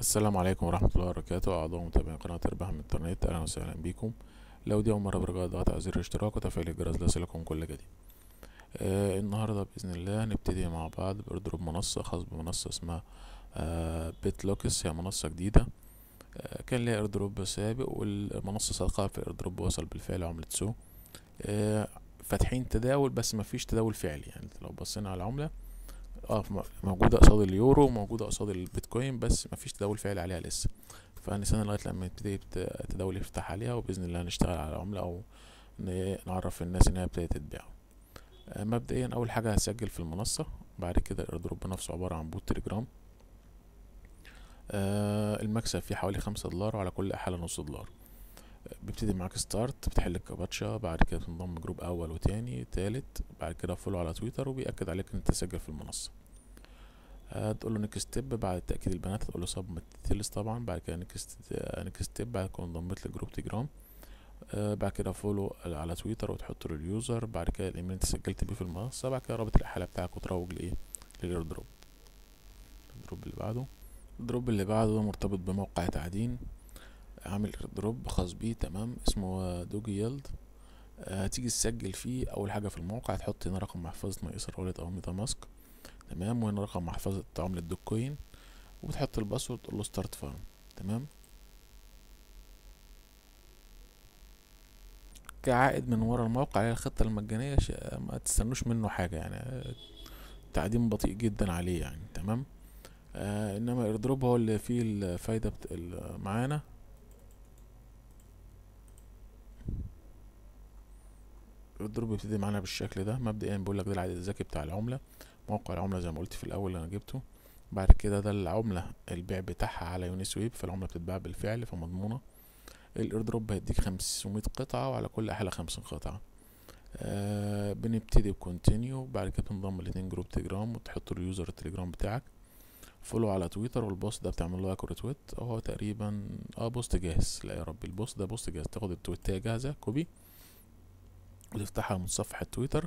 السلام عليكم ورحمة الله وبركاته أعضاء متابعين قناة أرباح من الإنترنت أهلا وسهلا بيكم لو دي أول مرة برجع اضغط على زر الاشتراك وتفعيل الجرس ليصلكم كل جديد آه النهاردة بإذن الله هنبتدي مع بعض بإضرب منصة خاص بمنصة اسمها آه بيت لوكس هي منصة جديدة آه كان ليها إردروب سابق والمنصة سابقة في إردروب وصل بالفعل عملة سو آه فاتحين تداول بس مفيش تداول فعلي يعني لو بصينا على العملة اه موجوده قصاد اليورو وموجوده قصاد البيتكوين بس مفيش تداول فعلي عليها لسه فهنستنى لغايه لما تبتدي التداول يفتح عليها وباذن الله هنشتغل على العمله او نعرف الناس ان هي ابتدت تتباع آه، مبدئيا اول حاجه هسجل في المنصه بعد كده الايردروب نفسه عباره عن بوت تليجرام آه المكسب فيه حوالي خمسة دولار وعلى كل حالة نص دولار آه، بيبتدي معاك ستارت بتحل الكاباتشا بعد كده بتنضم جروب اول وتاني تالت بعد كده فولو على تويتر وبيأكد عليك ان انت سجل في المنصة هتقول آه، له نيكست بعد تاكيد البنات هتقول له سبميت ديتيلز طبعا بعد كده نيكست نيكست آه، بعد كده انضميت لجروب تيجرام آه، بعد كده فولو على تويتر وتحط له اليوزر بعد كده الايميل انت سجلت بيه في المنصه بعد كده رابط الاحاله بتاعك وتروج لايه للاير دروب الدروب اللي بعده الدروب اللي بعده مرتبط بموقع تعدين عامل دروب خاص بيه تمام اسمه دوجي يلد هتيجي تسجل فيه اول حاجه في الموقع هتحط هنا رقم محفظه ماي اثر او ميتا ماسك تمام وهنا رقم محفظة عملة دوتكوين وبتحط الباسورد وتقول له ستارت فارم تمام كعائد من ورا الموقع على الخطة المجانية ما تستنوش منه حاجة يعني تعديم بطيء جدا عليه يعني تمام آه انما اردروب هو اللي فيه الفايدة معانا اردروب بيبتدي معانا بالشكل ده مبدئيا يعني بيقول لك ده العائد الذكي بتاع العملة موقع العملة زي ما قلت في الأول أنا جبته بعد كده ده العملة البيع بتاعها على يونس ويب فالعملة بتتباع بالفعل فمضمونة الايردروب هيديك خمسمية قطعة وعلى كل حالة خمسين قطعة آه بنبتدي بكونتينيو بعد كده بتنضم الاتنين جروب تليجرام وتحط اليوزر التليجرام بتاعك فولو على تويتر والبوست ده بتعمل له ريتويت هو تقريبا اه بوست جاهز لا يا ربي البوست ده بوست جاهز تاخد التويتيه جاهزة كوبي وتفتحها من صفحة تويتر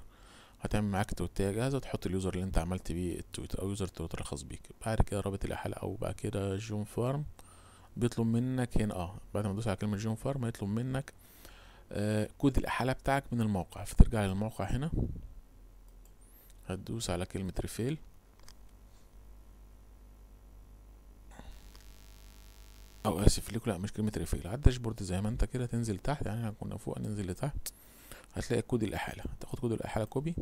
هتعمل معاك توتيه جاهزه تحط اليوزر اللي انت عملت بيه التويت او يوزر تويتر الخاص بيك بعد كده رابط الاحاله او بعد كده جون فارم بيطلب منك هنا اه بعد ما تدوس على كلمه جون فارم هيطلب منك آه كود الاحاله بتاعك من الموقع فترجع للموقع هنا هتدوس على كلمه ريفيل او اسف ليكوا لا مش كلمه ريفيل على الداشبورد زي ما انت كده تنزل تحت يعني احنا كنا فوق ننزل لتحت هتلاقي كود الإحالة تاخد كود الإحالة كوبي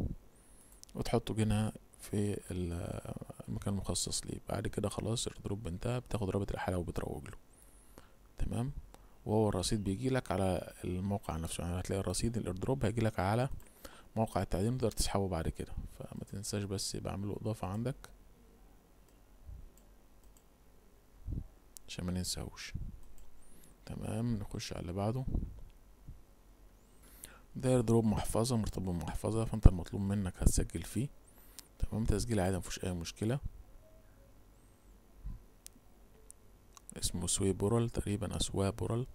وتحطه هنا في المكان المخصص ليه بعد كده خلاص الدروب انتهى بتاخد رابط الإحالة وبتروج له تمام وهو الرصيد بيجي لك على الموقع نفسه يعني هتلاقي الرصيد الايردروب هيجي لك على موقع التعدين تقدر تسحبه بعد كده فما تنساش بس بعمله اضافة عندك عشان ما ننساهوش تمام نخش على اللي بعده داير دروب محفظة مرتبط بمحفظة فانت المطلوب منك هتسجل فيه تمام تسجيل عادي مفيش أي مشكلة اسمه سوي بورل تقريبا بورل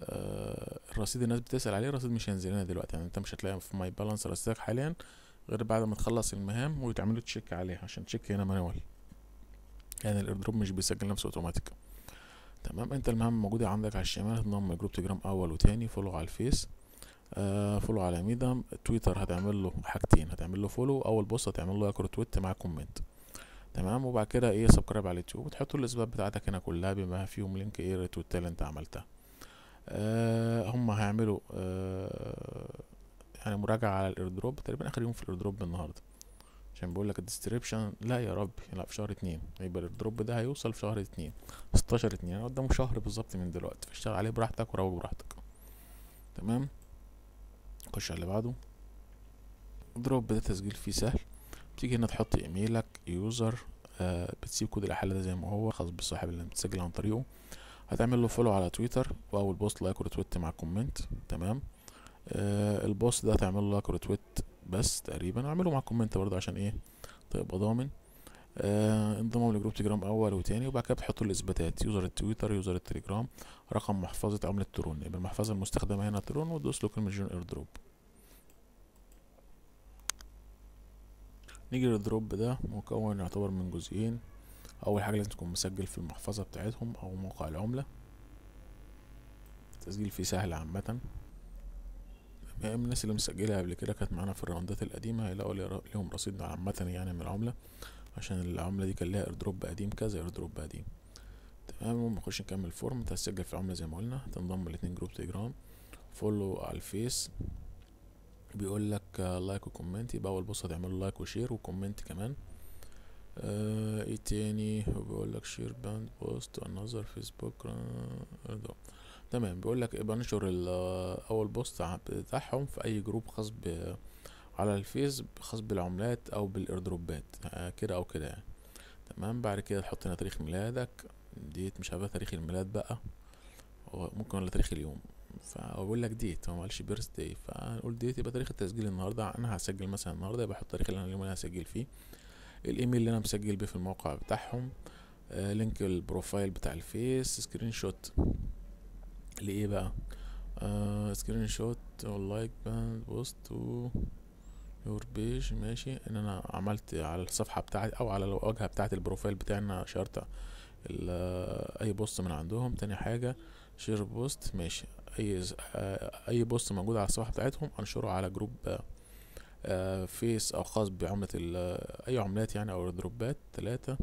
آه الرصيد الناس بتسأل عليه الرصيد مش هينزل لنا دلوقتي يعني انت مش هتلاقي في ماي بالانس رصيدك حاليا غير بعد ما تخلص المهام ويتعملوا تشيك عليها عشان تشيك هنا مانوال يعني الاردروب مش بيسجل نفسه اوتوماتيك تمام انت المهام موجودة عندك على الشمال هتنضم جروب تجرام اول وتاني فولو على الفيس آه فولو على ميدم تويتر هتعمل له حاجتين هتعمل له فولو اول بوست هتعمل له اكرو تويت مع كومنت تمام وبعد كده ايه سبسكرايب على اليوتيوب وتحط الاسباب بتاعتك هنا كلها بما فيهم لينك ايه الريتويت اللي انت عملتها آه هم هيعملوا آه يعني مراجعه على الايردروب تقريبا اخر يوم في الايردروب النهارده عشان بيقول لك الديسكريبشن لا يا رب لا في شهر اتنين يبقى دروب ده هيوصل في شهر اتنين ستاشر اتنين قدامه شهر بالظبط من دلوقتي فاشتغل عليه براحتك وروج براحتك تمام نخش على اللي بعده دروب ده تسجيل فيه سهل بتيجي هنا تحط ايميلك يوزر آه بتسيب كود الاحاله ده زي ما هو خاص بالصاحب اللي بتسجل عن طريقه هتعمل له فولو على تويتر واول بوست لايك وريتويت مع كومنت تمام آه البوست ده هتعمل له لايك وريتويت بس تقريبا اعمله مع كومنت برضه عشان ايه تبقى طيب، ضامن آه انضموا لجروب تليجرام اول وتاني وبعد كده بتحطوا الاثباتات يوزر التويتر يوزر التليجرام رقم محفظه عمله ترون يبقى المحفظه المستخدمه هنا ترون وتدوس له كلمه جون اير دروب نيجي للدروب ده مكون يعتبر من جزئين اول حاجه لازم تكون مسجل في المحفظه بتاعتهم او موقع العمله التسجيل فيه سهل عامه الناس اللي مسجلها قبل كده كانت معانا في الراوندات القديمه هيلاقوا ليهم رصيد عامه يعني من العمله عشان العملة دي كان اير دروب قديم كذا دروب قديم تمام المهم نخش نكمل الفورم انت هتسجل في العملة زي ما قلنا تنضم الاثنين جروب تليجرام فولو على الفيس بيقول لك لايك وكومنت يبقى اول بص هتعمله لايك وشير وكومنت كمان آه ايه تاني بيقول لك شير باند بوست انذر فيسبوك تمام بيقول لك ابقى نشر اول بوست بتاعهم في اي جروب خاص ب على الفيس خاص بالعملات او بالايردروبات آه، كده او كده يعني تمام بعد كده تحط هنا تاريخ ميلادك ديت مش عارف تاريخ الميلاد بقى ممكن ولا تاريخ اليوم فاقول لك ديت هو مقالش بيرث داي فنقول ديت يبقى تاريخ التسجيل النهارده انا هسجل مثلا النهارده يبقى احط التاريخ اللي انا اليوم اللي هسجل فيه الايميل اللي انا مسجل بيه في الموقع بتاعهم آه لينك البروفايل بتاع الفيس سكرين شوت لايه بقى آه سكرين شوت واللايك بوست و يور بيج ماشي ان انا عملت على الصفحه بتاعتي او على الواجهه بتاعت البروفايل بتاعنا شارت آه، اي بوست من عندهم تاني حاجه شير بوست ماشي اي آه، اي بوست موجود على الصفحه بتاعتهم انشره على جروب فيس آه، او خاص بعمله اي عملات يعني او دروبات تلاتة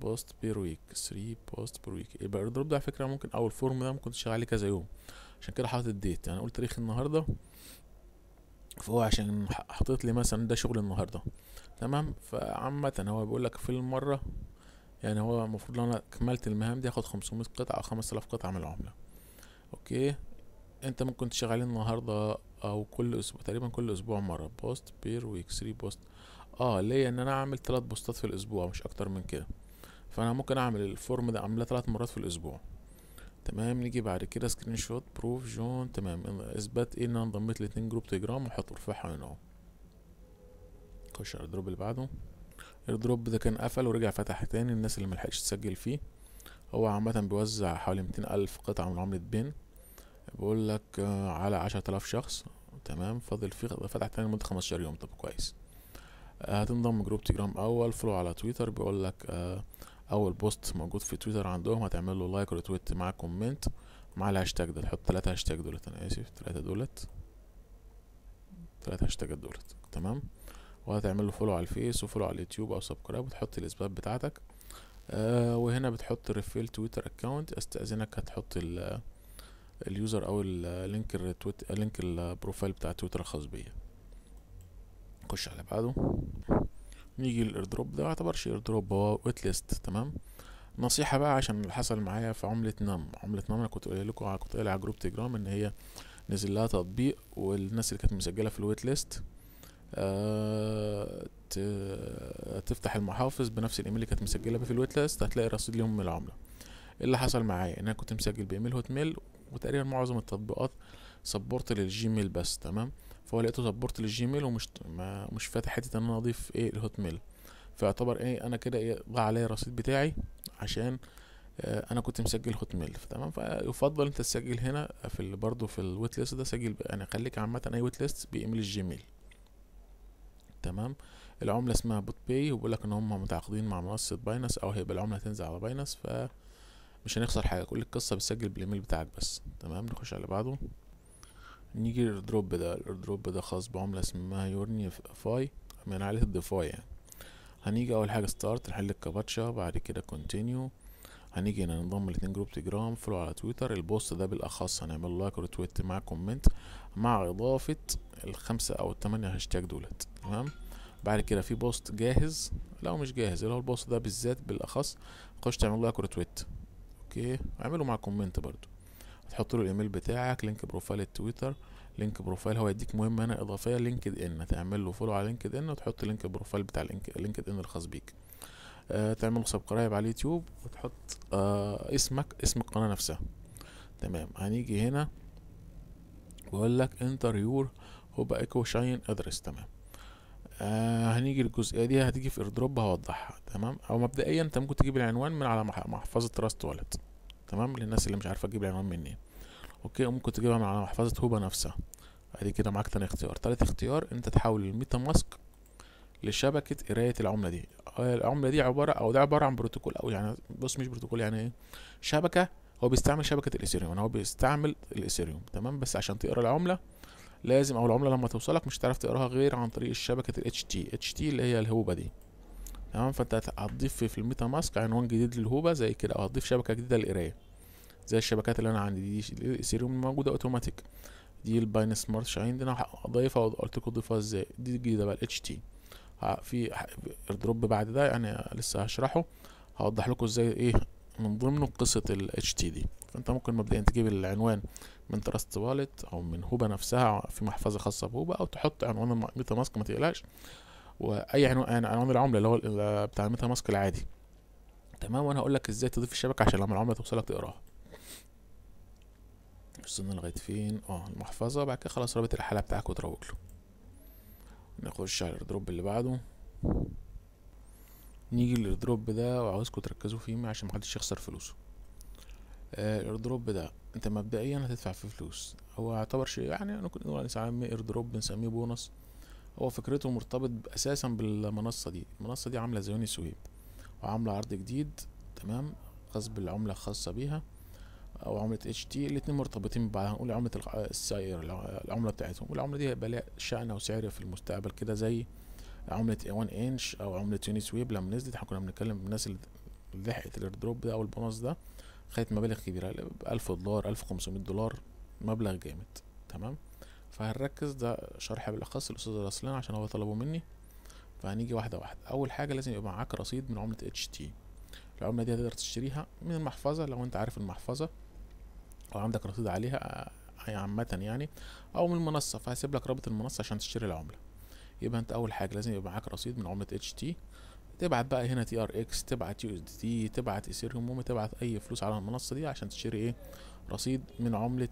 بوست بير ويك 3 بوست بير ويك يبقى الدروب ده على فكره ممكن او الفورم ده ممكن تشتغل عليه كذا يوم عشان كده حاطط الديت يعني قلت تاريخ النهارده فهو عشان حطيت لي مثلا ده شغل النهارده تمام فعامة هو بيقول لك في المرة يعني هو المفروض لو انا كملت المهام دي هاخد 500 قطعة او 5000 قطعة من العملة اوكي انت ممكن تشتغل النهاردة او كل اسبوع تقريبا كل اسبوع مرة بوست بير ويك 3 بوست اه ليه ان انا اعمل تلات بوستات في الاسبوع مش اكتر من كده فانا ممكن اعمل الفورم ده اعملها تلات مرات في الاسبوع تمام نيجي بعد كده سكرين شوت بروف جون تمام اثبات ايه ان انا انضميت لاتنين جروب تليجرام وحط ارفعها هنا اهو خش على الدروب اللي بعده الدروب ده كان قفل ورجع فتح تاني الناس اللي ملحقتش تسجل فيه هو عامة بيوزع حوالي ميتين ألف قطعة من عملة بين بقول لك آه، على عشرة آلاف شخص تمام فاضل فيه فتح تاني لمدة خمستاشر يوم طب كويس آه، هتنضم جروب تيجرام أول فلو على تويتر بيقول لك آه اول بوست موجود في تويتر عندهم هتعمل له لايك وريتويت مع كومنت مع الهاشتاج ده تحط تلاتة هاشتاج دولت انا اسف ثلاثة دولت تلاتة هاشتاجات دولت تمام وهتعمل له فولو على الفيس وفولو على اليوتيوب او سبسكرايب وتحط الاسباب بتاعتك آه وهنا بتحط ريفيل تويتر اكونت استاذنك هتحط ال اليوزر او اللينك التويت لينك البروفايل بتاع تويتر الخاص بيا نخش على بعده نيجي للايردروب ده يعتبر شيء ايردروب هو ويت ليست تمام نصيحة بقى عشان اللي حصل معايا في عملة نام عملة نام انا كنت قايل لكم كنت قايل على جروب تيجرام ان هي نزل لها تطبيق والناس اللي كانت مسجلة في الويت آه، ليست تفتح المحافظ بنفس الايميل اللي كانت مسجله بيه في الويت ليست هتلاقي رصيد ليهم من العمله إيه اللي حصل معايا ان انا كنت مسجل بايميل هوت ميل وتقريبا معظم التطبيقات سبورت للجيميل بس تمام فهو لقيته سبورت للجيميل ومش ما مش فاتح حته ان انا اضيف ايه الهوت ميل فيعتبر ايه انا كده ايه ضاع عليا الرصيد بتاعي عشان آه، انا كنت مسجل هوت ميل تمام فيفضل انت تسجل هنا في برضه في الويت ليست ده سجل يعني خليك عامه اي ويت ليست بايميل الجيميل تمام العملة اسمها بوت باي وبيقول لك ان هم متعاقدين مع منصة باينس او هيبقى العملة هتنزل على باينس ف مش هنخسر حاجة كل القصة بتسجل بالايميل بتاعك بس تمام نخش على اللي بعده نيجي الاردروب ده الاردروب ده خاص بعملة اسمها يورني فاي من عائلة الديفاي يعني هنيجي اول حاجة ستارت نحل الكاباتشا بعد كده كونتينيو هنيجي هنا ننضم الاتنين جروب تجرام فولو على تويتر البوست ده بالاخص هنعمل لايك وريتويت مع كومنت مع اضافة الخمسة او التمانية هاشتاج دولت تمام بعد كده في بوست جاهز لا مش جاهز اللي هو البوست ده بالذات بالاخص خش تعمل لايك وريتويت اوكي اعمله مع كومنت برضو تحط له الايميل بتاعك لينك بروفايل التويتر لينك بروفايل هو يديك مهمه هنا اضافيه لينكد ان تعمل له فولو على لينكد ان وتحط لينك البروفايل بتاع لينكد ان الخاص بيك آه تعمل سبسكرايب على اليوتيوب وتحط آه اسمك اسم القناه نفسها تمام هنيجي هنا بقول لك انتر يور هوبا ايكو شاين ادرس تمام آه هنيجي للجزئيه دي هتيجي في دروب هوضحها تمام او مبدئيا انت ممكن تجيب العنوان من على محفظه راست والت تمام للناس اللي مش عارفه تجيب العنوان منين اوكي ممكن تجيبها من على محفظه هوبا نفسها ادي كده معاك تاني اختيار تالت اختيار انت تحول الميتا ماسك لشبكه قرايه العمله دي آه، العمله دي عباره او ده عباره عن بروتوكول او يعني بص مش بروتوكول يعني ايه شبكه هو بيستعمل شبكه الاثيريوم يعني هو بيستعمل الاثيريوم تمام بس عشان تقرا العمله لازم او العمله لما توصلك مش هتعرف تقراها غير عن طريق شبكه الاتش تي اتش تي اللي هي الهوبا دي تمام فانت هتضيف في الميتا ماسك عنوان جديد للهوبا زي كده او هتضيف شبكه جديده للقرايه زي الشبكات اللي انا عندي دي الايثيريوم موجوده اوتوماتيك دي الباين سمارت شاين دي انا هضيفها وقلت لكم اضيفها ازاي دي جديده بقى الاتش تي في دروب بعد ده يعني لسه هشرحه هوضح لكم ازاي ايه من ضمنه قصه الاتش تي دي فانت ممكن مبدئيا تجيب العنوان من تراست والت او من هوبا نفسها في محفظه خاصه بهوبا او تحط عنوان الميتا ماسك ما تقلقش واي عنوان العمله اللي هو بتاع الميتا ماسك العادي تمام وانا هقول لك ازاي تضيف الشبكه عشان لما العمله توصلك تقراها وصلنا لغايه فين اه المحفظه بعد كده خلاص رابط الحاله بتاعك وتروج له نخش على الدروب اللي بعده نيجي للدروب ده وعاوزكم تركزوا فيه عشان محدش يخسر فلوسه آه دروب ده انت مبدئيا هتدفع فيه فلوس هو يعتبر شيء يعني ممكن نقول نسميه اير دروب بنسميه بونص هو فكرته مرتبط اساسا بالمنصه دي المنصه دي عامله زيوني سويب وعامله عرض جديد تمام خاص بالعمله الخاصه بيها او عمله اتش تي الاثنين مرتبطين ببعض هنقول عمله السائر العمله بتاعتهم والعمله دي هيبقى لها شأن وسعر في المستقبل كده زي عمله 1 انش او عمله يوني سويب لما نزلت احنا كنا بنتكلم بالناس اللي لحقت الايردروب ده او البونص ده خدت مبالغ كبيره 1000 دولار 1500 دولار مبلغ جامد تمام فهنركز ده شرح بالاخص الاستاذ الاصلان عشان هو طلبه مني فهنيجي واحده واحده اول حاجه لازم يبقى معاك رصيد من عمله اتش تي العمله دي هتقدر تشتريها من المحفظه لو انت عارف المحفظه او عندك رصيد عليها آه، يعني عامه يعني او من المنصه فهسيب لك رابط المنصه عشان تشتري العمله يبقى انت اول حاجه لازم يبقى معاك رصيد من عمله اتش تي تبعت بقى هنا تي ار اكس تبعت يو اس دي تي تبعت ايثيريوم تبعت اي فلوس على المنصه دي عشان تشتري ايه رصيد من عمله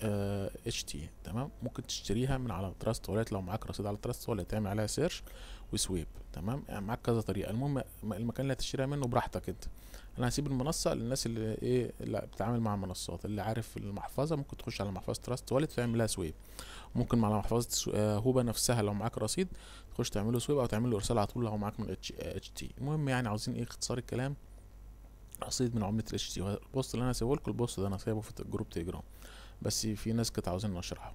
آه، اتش تي تمام ممكن تشتريها من على تراست واليت لو معاك رصيد على تراست واليت تعمل عليها سيرش وسويب تمام يعني معاك كذا طريقه المهم المكان اللي هتشتريها منه براحتك انت انا هسيب المنصه للناس اللي ايه لا بتتعامل مع المنصات اللي عارف المحفظه ممكن تخش على محفظه تراست واليت لها سويب ممكن مع محفظه آه، هوبا نفسها لو معاك رصيد تخش تعمله سويب او تعمله ارسال على طول لو معاك من آه، اتش تي المهم يعني عاوزين ايه اختصار الكلام رصيد من عمله الاتش تي البوست اللي انا سايبه لكم البوست ده انا سايبه في جروب تليجرام بس في ناس كانت عاوزين نشرحه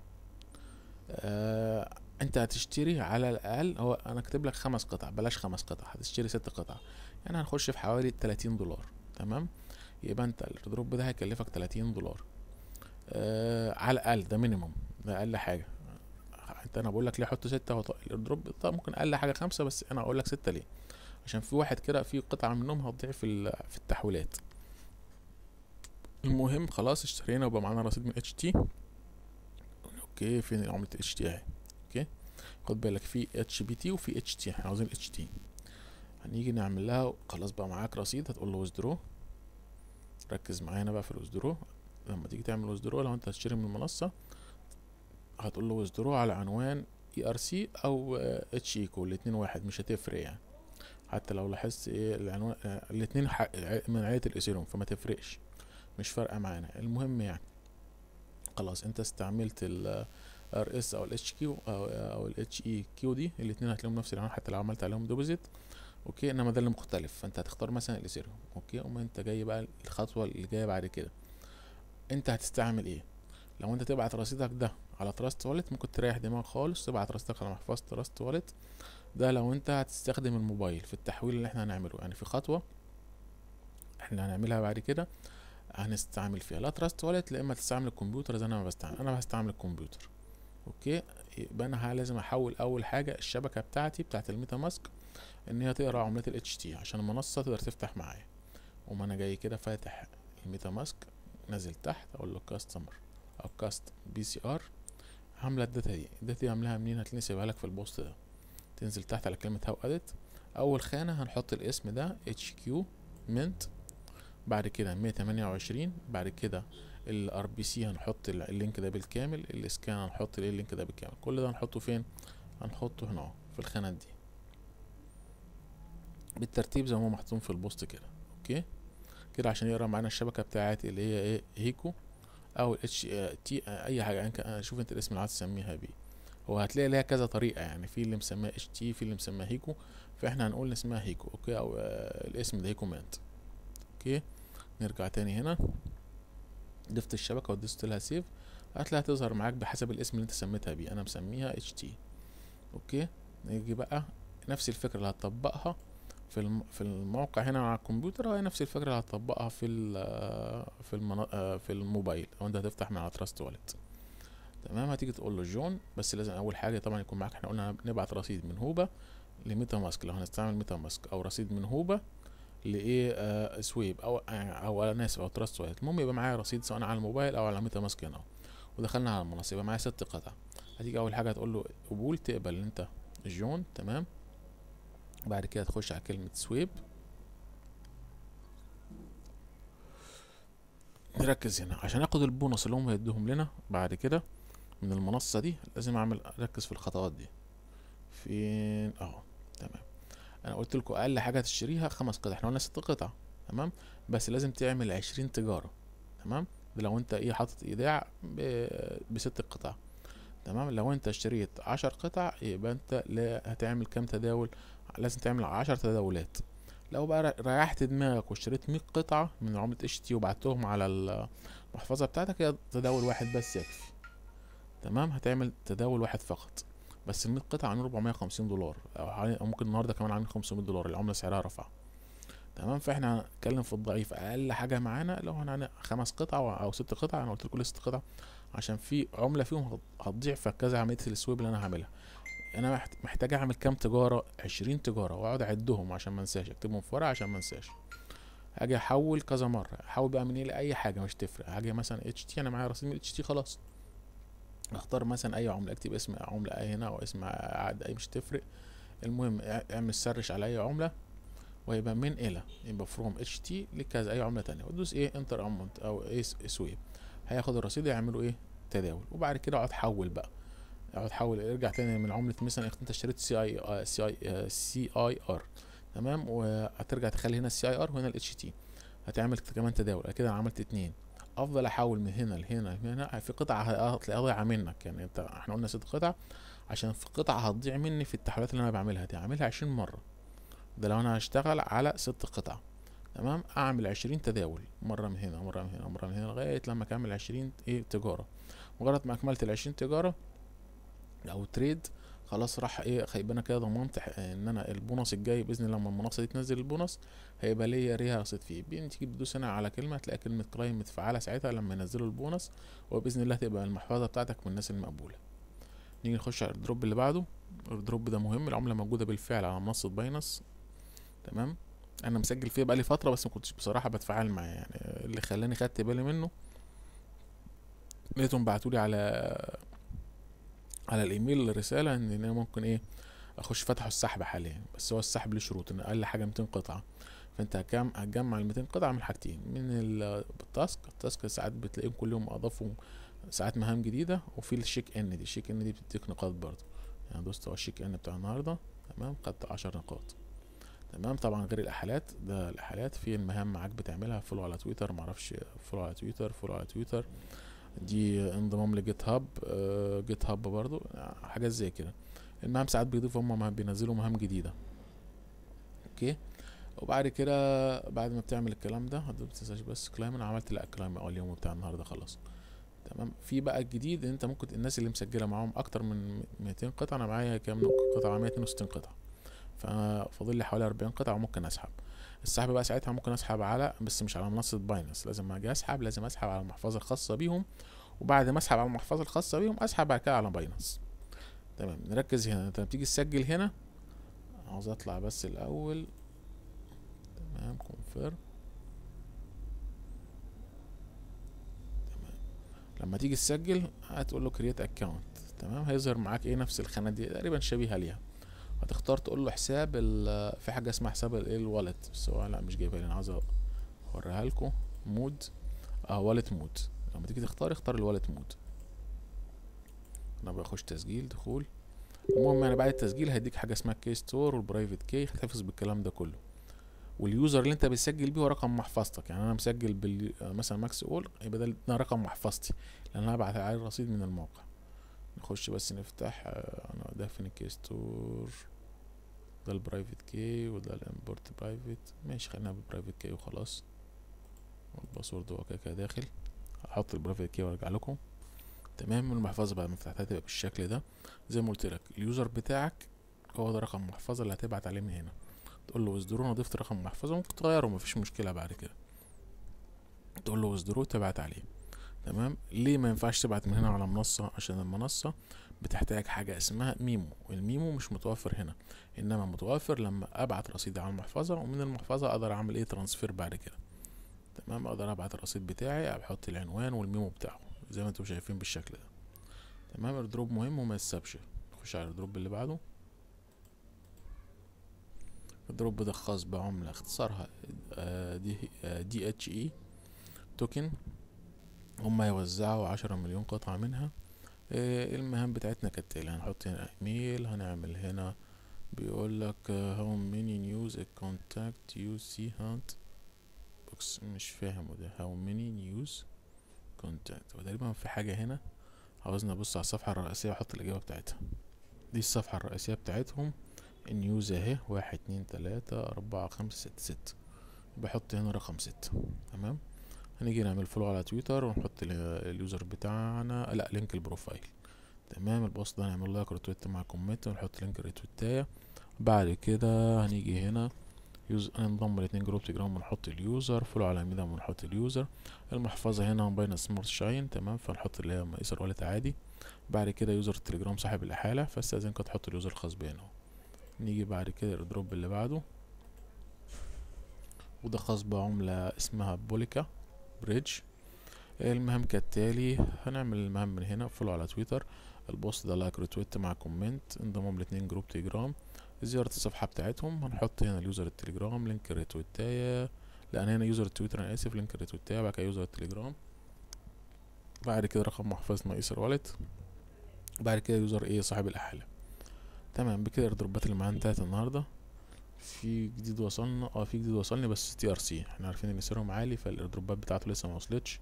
آه انت هتشتري على الاقل هو انا اكتب لك خمس قطع بلاش خمس قطع هتشتري ست قطع يعني هنخش في حوالي 30 دولار تمام يبقى انت الدروب ده هيكلفك 30 دولار آه على الاقل ده مينيموم ده اقل حاجه انت انا بقول لك ليه حط ستة هو طيب، الدروب طيب ممكن اقل حاجه خمسة بس انا اقول لك ستة ليه عشان في واحد كده في قطعه منهم هتضيع في في التحويلات المهم خلاص اشترينا وبقى معانا رصيد من اتش تي اوكي فين عملة اتش تي اهي اوكي خد بالك في اتش بي تي وفي اتش تي احنا عاوزين اتش تي هنيجي نعمل لها خلاص بقى معاك رصيد هتقول له ويزدرو ركز معانا بقى في الويزدرو لما تيجي تعمل ويزدرو لو انت هتشتري من المنصة هتقول له ويزدرو على عنوان اي ار سي او اتش ايكو e الاتنين واحد مش هتفرق يعني حتى لو لاحظت ايه العنوان آه، الاتنين من عائلة الايثيروم فما تفرقش مش فارقه معانا المهم يعني خلاص انت استعملت ال ار اس او الاتش كيو او الاتش اي كيو دي الاثنين هتلاقيهم نفس العنوان حتى لو عملت عليهم ديبوزيت اوكي انما ده اللي مختلف فانت هتختار مثلا الاثيريوم اوكي اما انت جاي بقى الخطوه اللي جايه بعد كده انت هتستعمل ايه لو انت تبعت رصيدك ده على تراست والت ممكن تريح دماغك خالص تبعت رصيدك على محفظه تراست والت ده لو انت هتستخدم الموبايل في التحويل اللي احنا هنعمله يعني في خطوه احنا هنعملها بعد كده هنستعمل فيها لا تراست والت لا اما تستعمل الكمبيوتر زي انا ما بستعمل انا بستعمل الكمبيوتر اوكي يبقى انا لازم احول اول حاجه الشبكه بتاعتي بتاعت الميتا ماسك ان هي تقرا عملات الاتش تي عشان المنصه تقدر تفتح معايا وما انا جاي كده فاتح الميتا ماسك نازل تحت اقول له كاستمر او كاست بي سي ار هعمل الداتا دي الداتا دي عاملاها منين هتلاقيني سيبها لك في البوست ده تنزل تحت على كلمه هاو اديت اول خانه هنحط الاسم ده اتش كيو مينت بعد كده 128 بعد كده الار بي سي هنحط اللينك ده بالكامل الاسكان هنحط اللينك ده بالكامل كل ده هنحطه فين هنحطه هنا في الخانه دي بالترتيب زي ما هو محطوط في البوست كده اوكي كده عشان يقرا معانا الشبكه بتاعت اللي هي ايه هيكو او اتش آه، تي آه، اي حاجه انا يعني شوف انت الاسم اللي عايز تسميها بيه هو هتلاقي ليها كذا طريقه يعني في اللي مسماه اتش تي في اللي مسماه هيكو فاحنا هنقول اسمها هيكو اوكي او آه، الاسم ده هيكو مانت اوكي نرجع تاني هنا ضفت الشبكة ودست لها سيف هتلاقيها تظهر معاك بحسب الاسم اللي انت سميتها بيه انا مسميها اتش تي اوكي نيجي بقى نفس الفكرة اللي هتطبقها في في الموقع هنا على الكمبيوتر هي نفس الفكرة اللي هتطبقها في في المنا... في الموبايل لو انت هتفتح من على تراست والت تمام هتيجي تقول له جون بس لازم اول حاجة طبعا يكون معاك احنا قلنا نبعت رصيد من هوبا لميتا ماسك لو هنستعمل ميتا ماسك او رصيد من هوبا لايه آه سويب او آه، او انا اسف او تراست سويب المهم يبقى معايا رصيد سواء على الموبايل او على ميتا ماسك هنا ودخلنا على المنصه يبقى معايا ست قطع هتيجي اول حاجه هتقول له قبول تقبل ان انت جون تمام بعد كده تخش على كلمه سويب نركز هنا عشان اخد البونص اللي هم هيدوهم لنا بعد كده من المنصه دي لازم اعمل اركز في الخطوات دي فين اهو تمام انا قلت لكم اقل حاجه تشتريها خمس قطع احنا قلنا ست قطع تمام بس لازم تعمل عشرين تجاره تمام ده لو انت ايه حاطط ايداع بست قطع تمام لو انت اشتريت عشر قطع يبقى انت لا هتعمل كام تداول لازم تعمل عشر تداولات لو بقى ريحت دماغك واشتريت مية قطعة من عملة اتش تي وبعتهم على المحفظة بتاعتك يا تداول واحد بس يكفي تمام هتعمل تداول واحد فقط بس ال 100 قطعه 450 دولار او ممكن النهارده كمان عامل 500 دولار العمله سعرها رفع تمام فاحنا هنتكلم في الضعيف اقل حاجه معانا لو احنا خمس قطع او ست قطع انا قلت لكم ست قطع عشان في عمله فيهم هتضيع في كذا عمليه السويب اللي انا هعملها انا محتاج اعمل كام تجاره 20 تجاره واقعد اعدهم عشان ما انساش اكتبهم في ورقه عشان ما انساش هاجي احول كذا مره احول بقى من ايه لاي حاجه مش تفرق هاجي مثلا اتش تي انا معايا رصيد من اتش تي خلاص اختار مثلا اي عمله اكتب اسم عمله هنا او اسم عدد اي مش تفرق المهم اعمل سرش على اي عمله ويبقى من الى يبقى فروم اتش تي لكذا اي عمله تانية وتدوس ايه انتر امونت او ايه سويب هياخد الرصيد يعملوا ايه تداول وبعد كده اقعد حول بقى اقعد حول ارجع تاني من عمله مثلا انت اشتريت سي اي سي اي سي اي ار تمام وهترجع تخلي هنا السي اي ار وهنا الاتش تي هتعمل كمان تداول كده عملت اتنين افضل احاول من هنا لهنا لهنا يعني في قطعه هتلاقيها ضيعه منك يعني انت احنا قلنا ست قطع عشان في قطعه هتضيع مني في التحويلات اللي انا بعملها دي اعملها عشرين مره ده لو انا هشتغل على ست قطع تمام اعمل عشرين تداول مره من هنا مره من هنا مره من هنا لغايه لما اكمل عشرين ايه تجاره مجرد ما اكملت العشرين تجاره او تريد خلاص راح ايه خيب انا كده ضمنت ان انا البونص الجاي باذن الله لما المنصه دي تنزل البونص هيبقى ليا رصيد فيه تيجي بتدوس هنا على كلمه تلاقي كلمه كلايم متفعله ساعتها لما ينزلوا البونص وباذن الله تبقى المحفظه بتاعتك من الناس المقبوله نيجي نخش على الدروب اللي بعده الدروب ده مهم العمله موجوده بالفعل على منصه باينس تمام انا مسجل فيها بقالي فتره بس ما كنتش بصراحه بتفاعل معاه يعني اللي خلاني خدت بالي منه لقيتهم بعتولي على على الايميل الرسالة ان انا ممكن ايه اخش فتحوا السحب حاليا بس هو السحب له شروط ان اقل حاجه 200 قطعه فانت هكام هتجمع ال 200 قطعه من حاجتين من التاسك التاسك ساعات بتلاقيهم كل يوم اضافوا ساعات مهام جديده وفي الشيك ان دي الشيك ان دي بتديك نقاط برضه يعني دوست هو الشيك ان بتاع النهارده تمام خدت 10 نقاط تمام طبعا غير الاحالات ده الاحالات في المهام معاك بتعملها فولو على تويتر معرفش فولو على تويتر فولو على تويتر دي انضمام لجيت هاب آه، جيت هاب برضو حاجات زي كده المهام ساعات بيضيفوا هم مهام بينزلوا مهام جديده اوكي وبعد كده بعد ما بتعمل الكلام ده متنساش بس كلايم انا عملت لا كلايم اه اليوم بتاع النهارده خلاص تمام في بقى الجديد انت ممكن الناس اللي مسجله معاهم اكتر من 200 قطعه انا معايا كام قطعه 162 قطعه فاضل لي حوالي 40 قطعه وممكن اسحب السحب بقى ساعتها ممكن اسحب على بس مش على منصه باينانس لازم اجي اسحب لازم اسحب على المحفظه الخاصه بيهم وبعد ما اسحب على المحفظه الخاصه بيهم اسحب بعد كده على باينانس تمام نركز هنا انت بتيجي تسجل هنا عاوز اطلع بس الاول تمام كونفيرم تمام لما تيجي تسجل هتقول له كرييت اكونت تمام هيظهر معاك ايه نفس الخانات دي تقريبا شبيهه ليها هتختار تقول له حساب في حاجه اسمها حساب الايه بس هو لا مش جايبها انا عايز اوريها لكم مود اه والت مود لما تيجي تختار اختار الوالت مود انا بخش تسجيل دخول المهم يعني بعد التسجيل هيديك حاجه اسمها كي ستور والبرايفت كي هتحفظ بالكلام ده كله واليوزر اللي انت بتسجل بيه هو رقم محفظتك يعني انا مسجل بال آه، مثلا ماكس اول يبقى ده رقم محفظتي لان انا هبعت عليه الرصيد من الموقع نخش بس نفتح آه، انا ده كي ستور ده البرايفت كي وده الامبورت برايفت ماشي خلينا بالبرايفت كي وخلاص والباسورد هو كده داخل هحط البرايفت كي وارجع لكم تمام المحفظه بعد ما فتحتها تبقى بالشكل ده زي ما قلت لك اليوزر بتاعك هو ده رقم المحفظه اللي هتبعت عليه من هنا تقول له وزدرو انا ضفت رقم المحفظه ممكن تغيره مفيش مشكله بعد كده تقول له وزدرو تبعت عليه تمام ليه ما ينفعش تبعت من هنا على منصة عشان المنصة بتحتاج حاجة اسمها ميمو الميمو مش متوفر هنا انما متوفر لما ابعت رصيد على المحفظة ومن المحفظة اقدر اعمل ايه ترانسفير بعد كده تمام اقدر ابعت الرصيد بتاعي احط العنوان والميمو بتاعه زي ما انتم شايفين بالشكل ده تمام الدروب مهم وما يتسابش نخش على الدروب اللي بعده الدروب ده خاص بعملة اختصارها آه، دي دي اتش اي توكن هم هيوزعوا عشرة مليون قطعة منها إيه، المهام بتاعتنا كالتالي إيه؟ هنحط هنا ايميل هنعمل هنا بيقول لك هاو ميني نيوز كونتاكت يو سي هانت بوكس مش فاهمه ده هاو ميني نيوز كونتاكت وتقريبا في حاجة هنا عاوزنا نبص على الصفحة الرئيسية واحط الإجابة بتاعتها دي الصفحة الرئيسية بتاعتهم النيوز اهي واحد اتنين تلاتة أربعة خمسة ستة ستة بحط هنا رقم ستة تمام هنيجي نعمل فولو على تويتر ونحط اليوزر بتاعنا لا لينك البروفايل تمام البوست ده هنعمل لايك ريتويت مع كومنت ونحط لينك الريتويتاية بعد كده هنيجي هنا يوز هنضم الاتنين جروب تجرام ونحط اليوزر فولو على ميدا ونحط اليوزر المحفظة هنا باينانس سمارت شاين تمام فنحط اللي هي ميسر الوالت عادي بعد كده يوزر التليجرام صاحب الإحالة فاستأذنك تحط اليوزر الخاص بي نيجي بعد كده الدروب اللي بعده وده خاص بعملة اسمها بوليكا بريدج المهام كالتالي هنعمل المهام من هنا فولو على تويتر البوست ده لايك ريتويت مع كومنت انضمام لاتنين جروب تليجرام زيارة الصفحة بتاعتهم هنحط هنا اليوزر التليجرام لينك الريتويتاية لأ هنا يوزر التويتر أنا آسف لينك الريتويتاية بعد كده يوزر التليجرام بعد كده رقم محفظتنا ايثر والت بعد كده يوزر ايه صاحب الأحلام تمام بكده الدروبات اللي معانا انتهت النهارده في جديد وصلنا اه في جديد وصلني بس تي ار سي احنا عارفين ان سيرهم عالي فالاردروبات بتاعته لسه ما وصلتش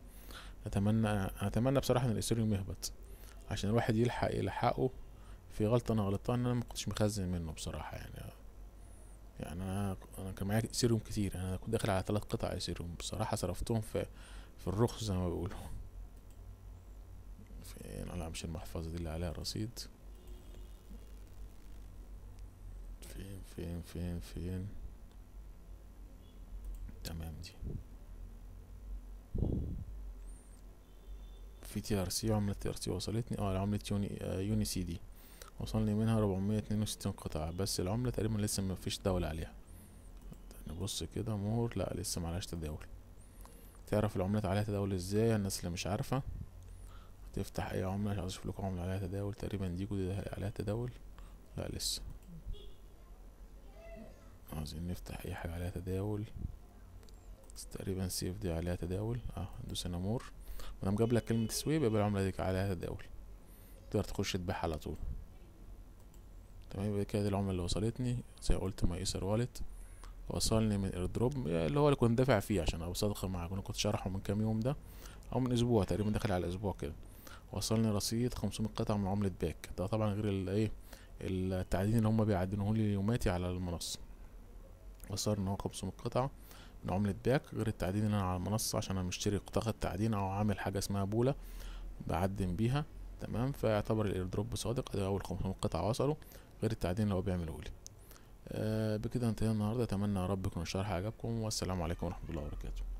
اتمنى اتمنى بصراحه ان الايثيريوم يهبط عشان الواحد يلحق يلحقه في غلطه انا غلطتها ان انا ما كنتش مخزن منه بصراحه يعني آه. يعني انا انا كان معايا ايثيريوم كتير انا كنت داخل على ثلاث قطع ايثيريوم بصراحه صرفتهم في في الرخص زي ما بيقولوا فين انا مش المحفظه دي اللي عليها الرصيد فين فين فين فين تمام دي في تي ار سي عملة تي ار سي وصلتني اه عملة يوني آه يوني سي دي وصلني منها ربعمية اتنين وستين قطعة بس العملة تقريبا لسه مفيش دولة عليها نبص كده مور لا لسه معلهاش تداول تعرف العملات عليها تداول ازاي الناس اللي مش عارفة تفتح اي عملة عايز اشوف لكم عملة عليها تداول تقريبا دي كودي عليها تداول لا لسه عاوزين نفتح اي حاجة عليها تداول بس تقريبا سيف دي عليها تداول اه ندوس هنا مور مادام جاب لك كلمة سويب يبقى العملة دي عليها تداول تقدر تخش تبيعها على طول تمام يبقى كده دي العملة اللي وصلتني زي قلت ما ايسر والت وصلني من اير يعني دروب اللي هو اللي كنت دافع فيه عشان ابقى صادق انا كنت شارحه من كام يوم ده او من اسبوع تقريبا داخل على اسبوع كده وصلني رصيد 500 قطعة من عملة باك ده طبعا غير الايه التعدين اللي هم بيعدنوه لي يوماتي على المنصة وصار ان هو 500 قطعة من عملة باك غير التعدين اللي انا على المنصة عشان انا مشتري طاقة تعدين او عامل حاجة اسمها بولة بعدن بيها تمام فيعتبر الايردروب صادق ادي اول 500 قطعة وصلوا غير التعدين اللي هو بيعمله لي آه بكده انتهينا النهاردة اتمنى يا رب يكون الشرح عجبكم والسلام عليكم ورحمة الله وبركاته